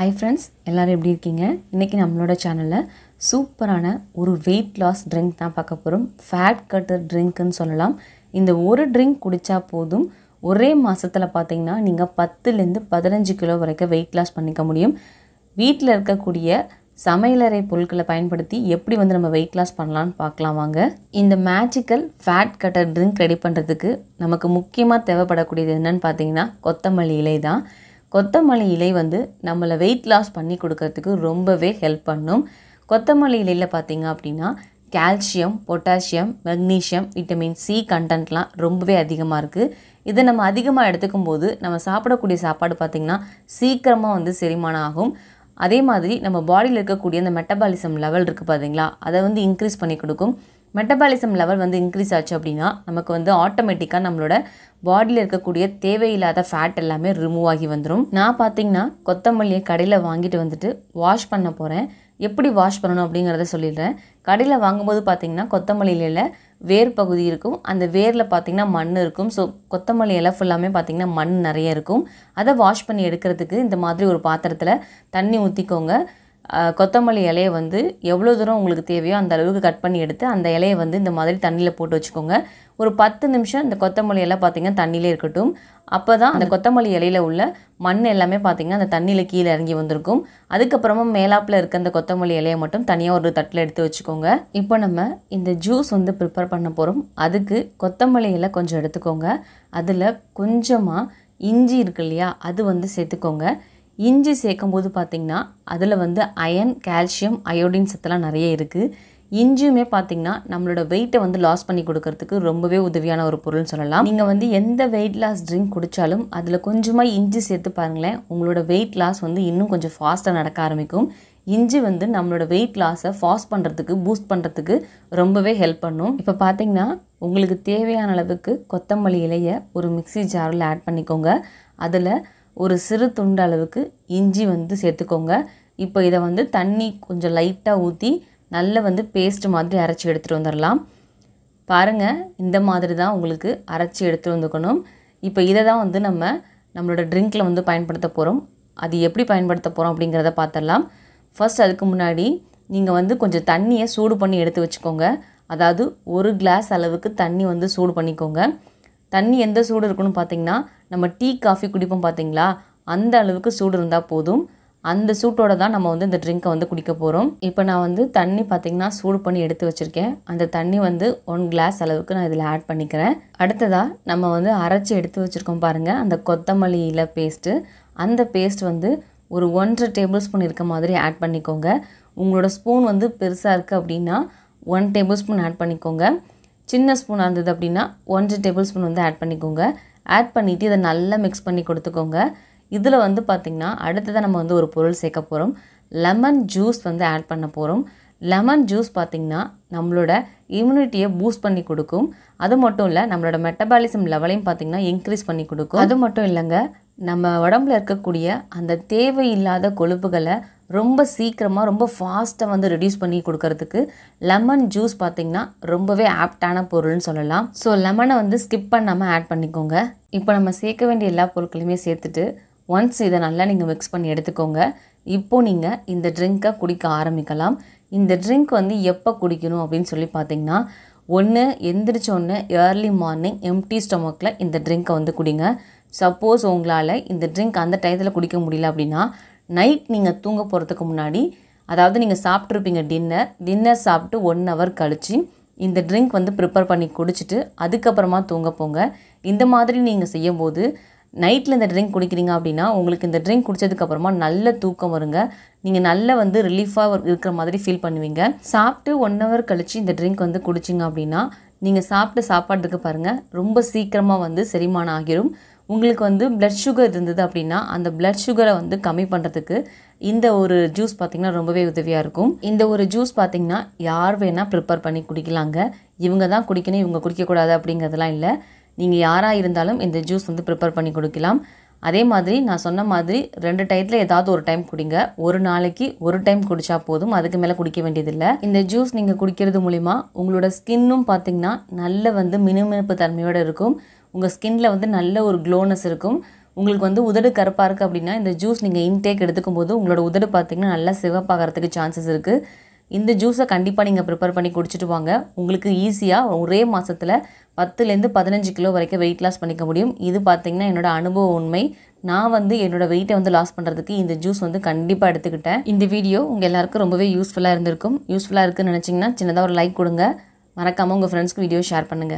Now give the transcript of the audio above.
hi friends எல்லோரும் எப்படி இருக்கீங்க இன்றைக்கி நம்மளோட சேனலில் சூப்பரான ஒரு வெயிட் லாஸ் ட்ரிங்க் தான் பார்க்க போகிறோம் ஃபேட் கட்டர் ட்ரிங்க்குன்னு சொல்லலாம் இந்த ஒரு ட்ரிங்க் குடித்தா போதும் ஒரே மாதத்தில் பார்த்தீங்கன்னா நீங்கள் பத்துலேருந்து பதினஞ்சு கிலோ வரைக்கும் வெயிட் லாஸ் பண்ணிக்க முடியும் வீட்டில் இருக்கக்கூடிய சமையலறை பொருட்களை பயன்படுத்தி எப்படி வந்து நம்ம வெயிட் லாஸ் பண்ணலான்னு பார்க்கலாம் வாங்க இந்த magical fat cutter drink ready பண்ணுறதுக்கு நமக்கு முக்கியமாக தேவைப்படக்கூடியது என்னென்னு பார்த்தீங்கன்னா கொத்தமல்லி இலை தான் கொத்தமல்லி இலை வந்து நம்மளை வெயிட் லாஸ் பண்ணி கொடுக்கறதுக்கு ரொம்பவே ஹெல்ப் பண்ணும் கொத்தமல்லி இலையில் பார்த்தீங்க அப்படின்னா calcium potassium magnesium vitamin C கண்டென்ட்லாம் ரொம்பவே அதிகமாக இருக்குது இதை நம்ம அதிகமாக எடுத்துக்கும் போது நம்ம சாப்பிடக்கூடிய சாப்பாடு பார்த்திங்கன்னா சீக்கிரமாக வந்து செரிமானம் ஆகும் அதே மாதிரி நம்ம பாடியில் இருக்கக்கூடிய அந்த மெட்டபாலிசம் லெவல் இருக்குது பார்த்தீங்களா அதை வந்து இன்க்ரீஸ் பண்ணி கொடுக்கும் மெட்டபாலிசம் லெவல் வந்து இன்க்ரீஸ் ஆச்சு அப்படின்னா நமக்கு வந்து ஆட்டோமேட்டிக்காக நம்மளோட பாடியில் இருக்கக்கூடிய தேவையில்லாத ஃபேட் எல்லாமே ரிமூவ் ஆகி வந்துடும் நான் பார்த்தீங்கன்னா கொத்தமல்லியை கடையில் வாங்கிட்டு வந்துட்டு வாஷ் பண்ண போகிறேன் எப்படி வாஷ் பண்ணணும் அப்படிங்கிறத சொல்லிடுறேன் கடையில் வாங்கும்போது பார்த்திங்கன்னா கொத்தமல்லியில் வேர் பகுதி இருக்கும் அந்த வேரில் பார்த்திங்கன்னா மண் இருக்கும் ஸோ கொத்தமல்லி இலை ஃபுல்லாமே பார்த்திங்கன்னா மண் நிறைய இருக்கும் அதை வாஷ் பண்ணி எடுக்கிறதுக்கு இந்த மாதிரி ஒரு பாத்திரத்தில் தண்ணி ஊற்றிக்கோங்க கொத்தமல்லி இலையை வந்து எவ்வளோ தூரம் உங்களுக்கு தேவையோ அந்த அளவுக்கு கட் பண்ணி எடுத்து அந்த இலையை வந்து இந்த மாதிரி தண்ணியில் போட்டு வச்சுக்கோங்க ஒரு பத்து நிமிஷம் இந்த கொத்தமல்லி இலை பார்த்திங்கன்னா தண்ணியிலே இருக்கட்டும் அப்போ தான் அந்த கொத்தமல்லி இலையில் உள்ள மண் எல்லாமே பார்த்திங்கன்னா அந்த தண்ணியில் கீழே இறங்கி வந்திருக்கும் அதுக்கப்புறமா மேலாப்பில் இருக்க அந்த கொத்தமல்லி இலையை மட்டும் தனியாக ஒரு தட்டில் எடுத்து வச்சுக்கோங்க இப்போ நம்ம இந்த ஜூஸ் வந்து ப்ரிப்பேர் பண்ண போகிறோம் அதுக்கு கொத்தமல்லி இலை கொஞ்சம் எடுத்துக்கோங்க அதில் கொஞ்சமாக இஞ்சி இருக்கு இல்லையா அது வந்து சேர்த்துக்கோங்க இஞ்சி சேர்க்கும் போது பார்த்திங்கன்னா அதில் வந்து அயன் கால்சியம் அயோடின் சத்தெல்லாம் நிறைய இருக்குது இஞ்சியுமே பார்த்திங்கன்னா நம்மளோட வெயிட்டை வந்து லாஸ் பண்ணி கொடுக்கறதுக்கு ரொம்பவே உதவியான ஒரு பொருள்னு சொல்லலாம் நீங்கள் வந்து எந்த வெயிட் லாஸ் ட்ரிங்க் குடித்தாலும் அதில் கொஞ்சமாக இஞ்சி சேர்த்து பாருங்களேன் உங்களோட வெயிட் லாஸ் வந்து இன்னும் கொஞ்சம் ஃபாஸ்ட்டாக நடக்க ஆரம்பிக்கும் இஞ்சி வந்து நம்மளோட வெயிட் லாஸை ஃபாஸ்ட் பண்ணுறதுக்கு பூஸ்ட் பண்ணுறதுக்கு ரொம்பவே ஹெல்ப் பண்ணும் இப்போ பார்த்திங்கன்னா உங்களுக்கு தேவையான அளவுக்கு கொத்தமல்லி இலையை ஒரு மிக்சி ஜாரில் ஆட் பண்ணிக்கோங்க அதில் ஒரு சிறு துண்டு அளவுக்கு இஞ்சி வந்து சேர்த்துக்கோங்க இப்போ இதை வந்து தண்ணி கொஞ்சம் லைட்டாக ஊற்றி நல்ல வந்து பேஸ்ட் மாதிரி அரைச்சி எடுத்துகிட்டு வந்துடலாம் பாருங்கள் இந்த மாதிரி தான் உங்களுக்கு அரைச்சி எடுத்துகிட்டு வந்துக்கணும் இப்போ இதை தான் வந்து நம்ம நம்மளோட ட்ரிங்க்கில் வந்து பயன்படுத்த போகிறோம் அது எப்படி பயன்படுத்த போகிறோம் அப்படிங்கிறத பார்த்துடலாம் ஃபஸ்ட் அதுக்கு முன்னாடி நீங்கள் வந்து கொஞ்சம் தண்ணியை சூடு பண்ணி எடுத்து வச்சுக்கோங்க அதாவது ஒரு கிளாஸ் அளவுக்கு தண்ணி வந்து சூடு பண்ணிக்கோங்க தண்ணி எந்த சூடு இருக்குன்னு பார்த்தீங்கன்னா நம்ம டீ காஃபி குடிப்போம் பார்த்திங்களா அந்த அளவுக்கு சூடு இருந்தால் போதும் அந்த சூட்டோட தான் நம்ம வந்து இந்த ட்ரிங்க்கை வந்து குடிக்க போகிறோம் இப்போ நான் வந்து தண்ணி பார்த்திங்கன்னா சூடு பண்ணி எடுத்து வச்சுருக்கேன் அந்த தண்ணி வந்து ஒன் கிளாஸ் அளவுக்கு நான் இதில் ஆட் பண்ணிக்கிறேன் அடுத்ததாக நம்ம வந்து அரைச்சி எடுத்து வச்சுருக்கோம் பாருங்கள் அந்த கொத்தமல்லி இலை பேஸ்ட்டு அந்த பேஸ்ட் வந்து ஒரு ஒன்றரை டேபிள் ஸ்பூன் இருக்க மாதிரி ஆட் பண்ணிக்கோங்க உங்களோட ஸ்பூன் வந்து பெருசாக இருக்குது அப்படின்னா ஒன் டேபிள் ஸ்பூன் ஆட் பண்ணிக்கோங்க சின்ன ஸ்பூனாக இருந்தது அப்படின்னா ஒன்றரை டேபிள் ஸ்பூன் வந்து ஆட் பண்ணிக்கோங்க ஆட் பண்ணிவிட்டு இதை நல்லா மிக்ஸ் பண்ணி கொடுத்துக்கோங்க இதில் வந்து பார்த்திங்கன்னா அடுத்ததாக நம்ம வந்து ஒரு பொருள் சேர்க்க போகிறோம் லெமன் ஜூஸ் வந்து ஆட் பண்ண போகிறோம் லெமன் ஜூஸ் பார்த்திங்கன்னா நம்மளோட இம்யூனிட்டியை பூஸ்ட் பண்ணி கொடுக்கும் அது மட்டும் இல்லை நம்மளோட மெட்டபாலிசம் லெவலையும் பார்த்திங்கன்னா இன்க்ரீஸ் பண்ணி கொடுக்கும் அது மட்டும் இல்லைங்க நம்ம உடம்புல இருக்கக்கூடிய அந்த தேவையில்லாத கொழுப்புகளை ரொம்ப சீக்கிரமாக ரொம்ப ஃபாஸ்ட்டாக வந்து ரெடியூஸ் பண்ணி கொடுக்கறதுக்கு லெமன் ஜூஸ் பார்த்திங்கன்னா ரொம்பவே ஆப்டான பொருள்னு சொல்லலாம் ஸோ லெமனை வந்து ஸ்கிப் பண்ணாமல் ஆட் பண்ணிக்கோங்க இப்போ நம்ம சேர்க்க வேண்டிய எல்லா பொருட்களையுமே சேர்த்துட்டு ஒன்ஸ் இதை நல்லா நீங்கள் மிக்ஸ் பண்ணி எடுத்துக்கோங்க இப்போது நீங்கள் இந்த ட்ரிங்க்கை குடிக்க ஆரம்பிக்கலாம் இந்த ட்ரிங்க் வந்து எப்போ குடிக்கணும் அப்படின்னு சொல்லி பார்த்தீங்கன்னா ஒன்று எந்திரிச்சோன்னு ஏர்லி மார்னிங் எம்டி ஸ்டொமக்கில் இந்த ட்ரிங்க்கை வந்து குடிங்க சப்போஸ் உங்களால் இந்த ட்ரிங்க் அந்த டயத்தில் குடிக்க முடியல அப்படின்னா நைட் நீங்கள் தூங்க போகிறதுக்கு முன்னாடி அதாவது நீங்கள் சாப்பிட்ருப்பீங்க டின்னர் டின்னர் சாப்பிட்டு ஒன் ஹவர் கழித்து இந்த ட்ரிங்க் வந்து ப்ரிப்பேர் பண்ணி குடிச்சிட்டு அதுக்கப்புறமா தூங்க போங்க இந்த மாதிரி நீங்கள் செய்யும்போது நைட்டில் இந்த ட்ரிங்க் குடிக்கிறீங்க அப்படின்னா உங்களுக்கு இந்த ட்ரிங்க் குடித்ததுக்கப்புறமா நல்ல தூக்கம் வருங்க நீங்கள் நல்ல வந்து ரிலீஃபாக இருக்கிற மாதிரி ஃபீல் பண்ணுவீங்க சாப்பிட்டு ஒன் ஹவர் கழித்து இந்த ட்ரிங்க் வந்து குடிச்சிங்க அப்படின்னா நீங்கள் சாப்பிட்டு சாப்பாட்டுக்கு பாருங்கள் ரொம்ப சீக்கிரமாக வந்து செரிமானம் ஆகிரும் உங்களுக்கு வந்து பிளட் சுகர் இருந்தது அப்படின்னா அந்த பிளட் சுகரை வந்து கம்மி பண்ணுறதுக்கு இந்த ஒரு ஜூஸ் பார்த்திங்கன்னா ரொம்பவே உதவியாக இருக்கும் இந்த ஒரு ஜூஸ் பார்த்திங்கன்னா யார் வேணால் ப்ரிப்பேர் பண்ணி குடிக்கலாங்க இவங்க தான் குடிக்கணும் இவங்க குடிக்கக்கூடாது அப்படிங்கிறதுலாம் இல்லை நீங்கள் யாராக இருந்தாலும் இந்த ஜூஸ் வந்து ப்ரிப்பேர் பண்ணி குடிக்கலாம் அதே மாதிரி நான் சொன்ன மாதிரி ரெண்டு டயத்தில் ஏதாவது ஒரு டைம் குடிங்க ஒரு நாளைக்கு ஒரு டைம் குடித்தா போதும் அதுக்கு மேலே குடிக்க வேண்டியதில்லை இந்த ஜூஸ் நீங்கள் குடிக்கிறது மூலிமா உங்களோட ஸ்கின்னும் பார்த்தீங்கன்னா நல்ல வந்து மினுமினுப்பு தன்மையோடு இருக்கும் உங்கள் ஸ்கின்னில் வந்து நல்ல ஒரு க்ளோனஸ் இருக்கும் உங்களுக்கு வந்து உதடு கருப்பாக இருக்குது அப்படின்னா இந்த ஜூஸ் நீங்கள் இன்டேக் எடுத்துக்கும் போது உங்களோட உதடு பார்த்திங்கன்னா நல்லா சிவப்பாகிறதுக்கு சான்சஸ் இருக்குது இந்த ஜூஸை கண்டிப்பாக நீங்கள் ப்ரிப்பேர் பண்ணி குடிச்சிட்டு வாங்க உங்களுக்கு ஈஸியாக ஒரே மாதத்தில் பத்துலேருந்து பதினஞ்சு கிலோ வரைக்கும் வெயிட் லாஸ் பண்ணிக்க முடியும் இது பார்த்தீங்கன்னா என்னோடய அனுபவ உண்மை நான் வந்து என்னோடய வெயிட்டை வந்து லாஸ் பண்ணுறதுக்கு இந்த ஜூஸ் வந்து கண்டிப்பாக எடுத்துக்கிட்டேன் இந்த வீடியோ உங்கள் எல்லாருக்கும் ரொம்பவே யூஸ்ஃபுல்லாக இருந்திருக்கும் யூஸ்ஃபுல்லாக இருக்குதுன்னு நினச்சிங்கன்னா சின்னதாக ஒரு லைக் கொடுங்க மறக்காமல் உங்கள் ஃப்ரெண்ட்ஸ்க்கு வீடியோ ஷேர் பண்ணுங்கள்